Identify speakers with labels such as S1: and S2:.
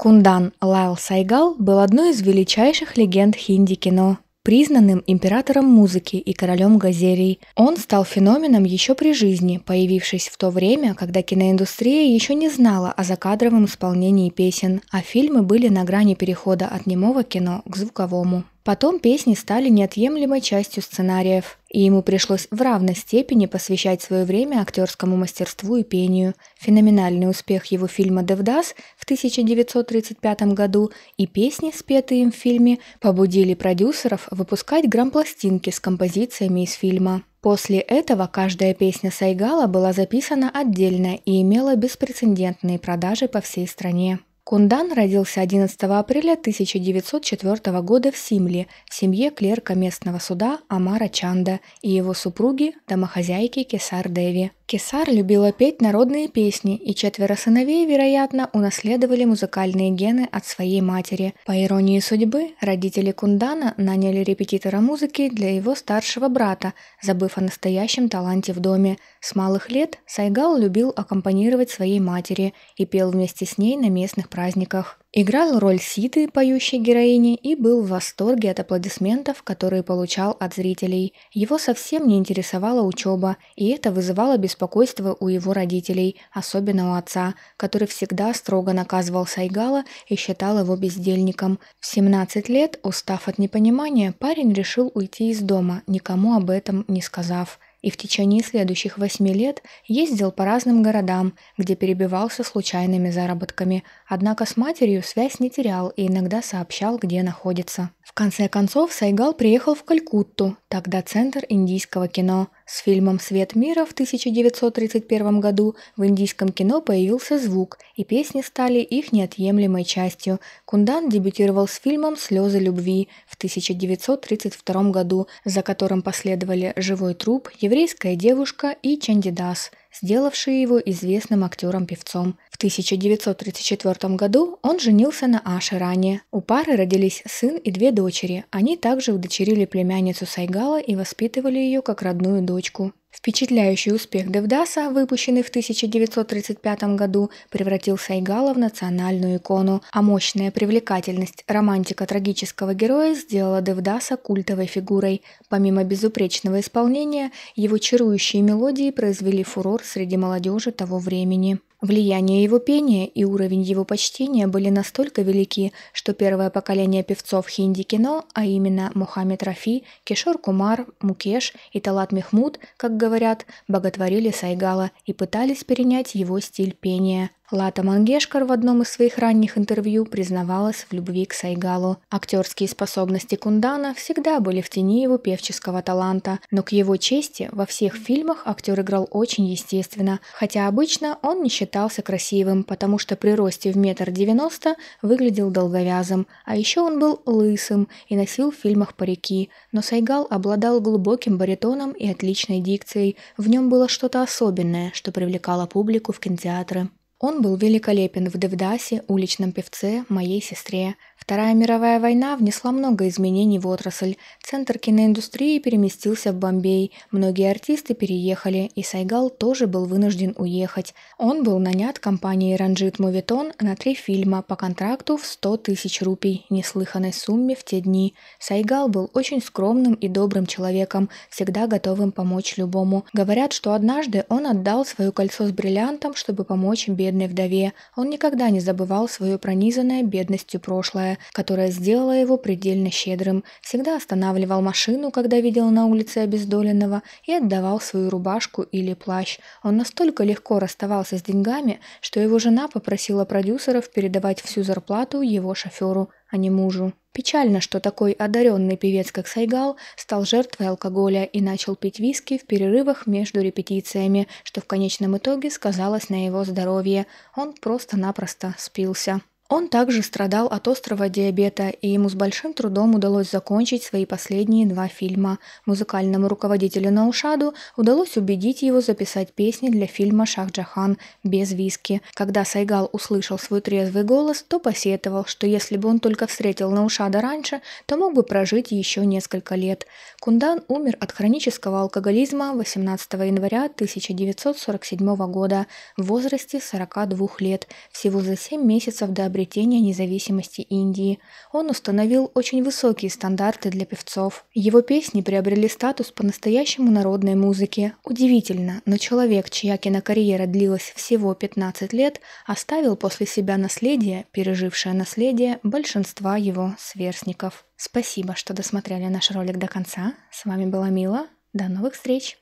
S1: Кундан Лайл Сайгал был одной из величайших легенд хинди-кино, признанным императором музыки и королем газерий. Он стал феноменом еще при жизни, появившись в то время, когда киноиндустрия еще не знала о закадровом исполнении песен, а фильмы были на грани перехода от немого кино к звуковому. Потом песни стали неотъемлемой частью сценариев и ему пришлось в равной степени посвящать свое время актерскому мастерству и пению. Феноменальный успех его фильма «Девдас» в 1935 году и песни, спетые им в фильме, побудили продюсеров выпускать грампластинки с композициями из фильма. После этого каждая песня Сайгала была записана отдельно и имела беспрецедентные продажи по всей стране. Кундан родился 11 апреля 1904 года в Симле в семье клерка местного суда Амара Чанда и его супруги, домохозяйки Кесар Деви. Кесар любила петь народные песни, и четверо сыновей, вероятно, унаследовали музыкальные гены от своей матери. По иронии судьбы, родители Кундана наняли репетитора музыки для его старшего брата, забыв о настоящем таланте в доме. С малых лет Сайгал любил аккомпанировать своей матери и пел вместе с ней на местных праздниках. Играл роль Ситы, поющей героини, и был в восторге от аплодисментов, которые получал от зрителей. Его совсем не интересовала учеба, и это вызывало беспокойство у его родителей, особенно у отца, который всегда строго наказывал Сайгала и считал его бездельником. В 17 лет, устав от непонимания, парень решил уйти из дома, никому об этом не сказав – и в течение следующих восьми лет ездил по разным городам, где перебивался случайными заработками, однако с матерью связь не терял и иногда сообщал, где находится. В конце концов Сайгал приехал в Калькутту, тогда центр индийского кино – с фильмом «Свет мира» в 1931 году в индийском кино появился звук, и песни стали их неотъемлемой частью. Кундан дебютировал с фильмом «Слезы любви» в 1932 году, за которым последовали «Живой труп», «Еврейская девушка» и «Чандидас» сделавшие его известным актером-певцом. В 1934 году он женился на Аше Ране. У пары родились сын и две дочери. Они также удочерили племянницу Сайгала и воспитывали ее как родную дочку. Впечатляющий успех Девдаса, выпущенный в 1935 году, превратил Сайгала в национальную икону, а мощная привлекательность романтика-трагического героя сделала Девдаса культовой фигурой. Помимо безупречного исполнения, его чарующие мелодии произвели фурор среди молодежи того времени. Влияние его пения и уровень его почтения были настолько велики, что первое поколение певцов хинди-кино, а именно Мухаммед Рафи, Кишор Кумар, Мукеш и Талат Мехмуд, как говорят, боготворили Сайгала и пытались перенять его стиль пения, Лата Мангешкар в одном из своих ранних интервью признавалась в любви к Сайгалу. Актерские способности Кундана всегда были в тени его певческого таланта, но к его чести во всех фильмах актер играл очень естественно, хотя обычно он не считался красивым, потому что при росте в метр девяносто выглядел долговязым, а еще он был лысым и носил в фильмах парики, но Сайгал обладал глубоким баритоном и отличной дикцией, в нем было что-то особенное, что привлекало публику в кинотеатры. Он был великолепен в Девдасе, уличном певце, моей сестре, Вторая мировая война внесла много изменений в отрасль. Центр киноиндустрии переместился в Бомбей, многие артисты переехали, и Сайгал тоже был вынужден уехать. Он был нанят компанией «Ранжит Мувитон» на три фильма по контракту в 100 тысяч рупий, неслыханной сумме в те дни. Сайгал был очень скромным и добрым человеком, всегда готовым помочь любому. Говорят, что однажды он отдал свое кольцо с бриллиантом, чтобы помочь бедной вдове. Он никогда не забывал свое пронизанное бедностью прошлое прошлое, которое сделало его предельно щедрым, всегда останавливал машину, когда видел на улице обездоленного, и отдавал свою рубашку или плащ. Он настолько легко расставался с деньгами, что его жена попросила продюсеров передавать всю зарплату его шоферу, а не мужу. Печально, что такой одаренный певец, как Сайгал, стал жертвой алкоголя и начал пить виски в перерывах между репетициями, что в конечном итоге сказалось на его здоровье. Он просто-напросто спился. Он также страдал от острого диабета, и ему с большим трудом удалось закончить свои последние два фильма. Музыкальному руководителю Наушаду удалось убедить его записать песни для фильма «Шах Джахан» без виски. Когда Сайгал услышал свой трезвый голос, то посетовал, что если бы он только встретил Наушада раньше, то мог бы прожить еще несколько лет. Кундан умер от хронического алкоголизма 18 января 1947 года в возрасте 42 лет, всего за 7 месяцев до обретения приобретения независимости Индии. Он установил очень высокие стандарты для певцов. Его песни приобрели статус по-настоящему народной музыки. Удивительно, но человек, чья кинокарьера длилась всего 15 лет, оставил после себя наследие, пережившее наследие большинства его сверстников. Спасибо, что досмотрели наш ролик до конца. С вами была Мила. До новых встреч!